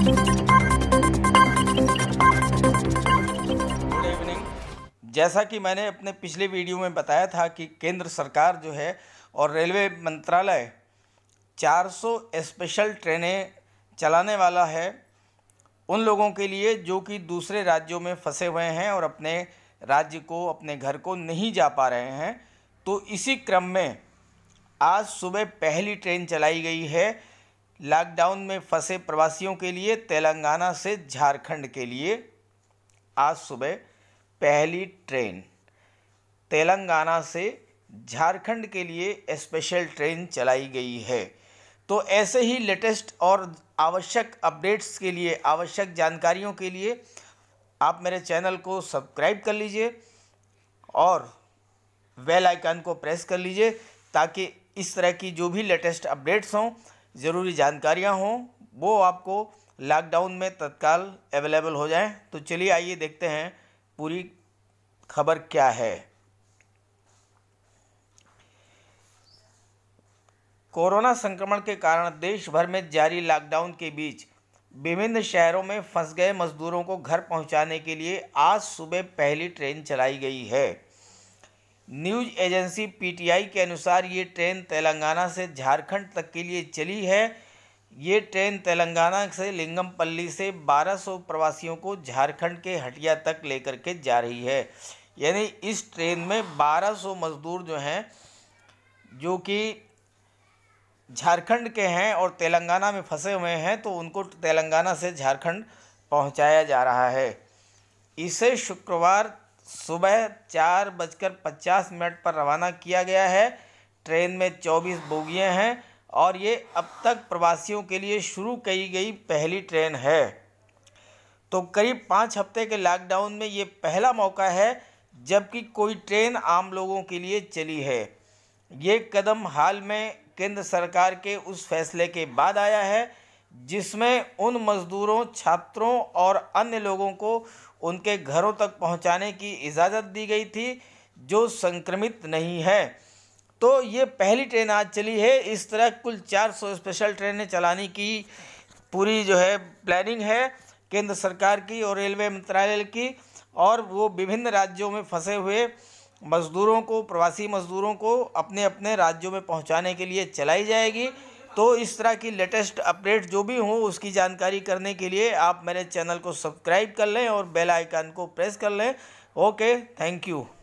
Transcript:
good evening जैसा कि मैंने अपने पिछले वीडियो में बताया था कि केंद्र सरकार जो है और रेलवे मंत्रालय 400 स्पेशल ट्रेनें चलाने वाला है उन लोगों के लिए जो कि दूसरे राज्यों में फंसे हुए हैं और अपने राज्य को अपने घर को नहीं जा पा रहे हैं तो इसी क्रम में आज सुबह पहली ट्रेन चलाई गई है लॉकडाउन में फंसे प्रवासियों के लिए तेलंगाना से झारखंड के लिए आज सुबह पहली ट्रेन तेलंगाना से झारखंड के लिए स्पेशल ट्रेन चलाई गई है तो ऐसे ही लेटेस्ट और आवश्यक अपडेट्स के लिए आवश्यक जानकारियों के लिए आप मेरे चैनल को सब्सक्राइब कर लीजिए और वेल आइकन को प्रेस कर लीजिए ताकि इस तरह की जो भी लेटेस्ट अपडेट्स हों ज़रूरी जानकारियाँ हों वो आपको लॉकडाउन में तत्काल अवेलेबल हो जाएँ तो चलिए आइए देखते हैं पूरी खबर क्या है कोरोना संक्रमण के कारण देश भर में जारी लॉकडाउन के बीच विभिन्न शहरों में फंस गए मजदूरों को घर पहुंचाने के लिए आज सुबह पहली ट्रेन चलाई गई है न्यूज एजेंसी पीटीआई के अनुसार ये ट्रेन तेलंगाना से झारखंड तक के लिए चली है ये ट्रेन तेलंगाना से लिंगमपल्ली से 1200 प्रवासियों को झारखंड के हटिया तक लेकर के जा रही है यानी इस ट्रेन में 1200 मज़दूर जो हैं जो कि झारखंड के हैं और तेलंगाना में फंसे हुए हैं तो उनको तेलंगाना से झारखंड पहुंचाया जा रहा है इसे शुक्रवार सुबह चार बजकर पचास मिनट पर रवाना किया गया है ट्रेन में चौबीस बोगियाँ हैं और ये अब तक प्रवासियों के लिए शुरू की गई पहली ट्रेन है तो करीब पाँच हफ्ते के लॉकडाउन में ये पहला मौका है जबकि कोई ट्रेन आम लोगों के लिए चली है ये कदम हाल में केंद्र सरकार के उस फैसले के बाद आया है जिसमें उन मज़दूरों छात्रों और अन्य लोगों को उनके घरों तक पहुंचाने की इजाज़त दी गई थी जो संक्रमित नहीं है तो ये पहली ट्रेन आज चली है इस तरह कुल 400 स्पेशल ट्रेनें चलाने की पूरी जो है प्लानिंग है केंद्र सरकार की और रेलवे मंत्रालय की और वो विभिन्न राज्यों में फंसे हुए मज़दूरों को प्रवासी मज़दूरों को अपने अपने राज्यों में पहुंचाने के लिए चलाई जाएगी तो इस तरह की लेटेस्ट अपडेट जो भी हो उसकी जानकारी करने के लिए आप मेरे चैनल को सब्सक्राइब कर लें और बेल आइकन को प्रेस कर लें ओके थैंक यू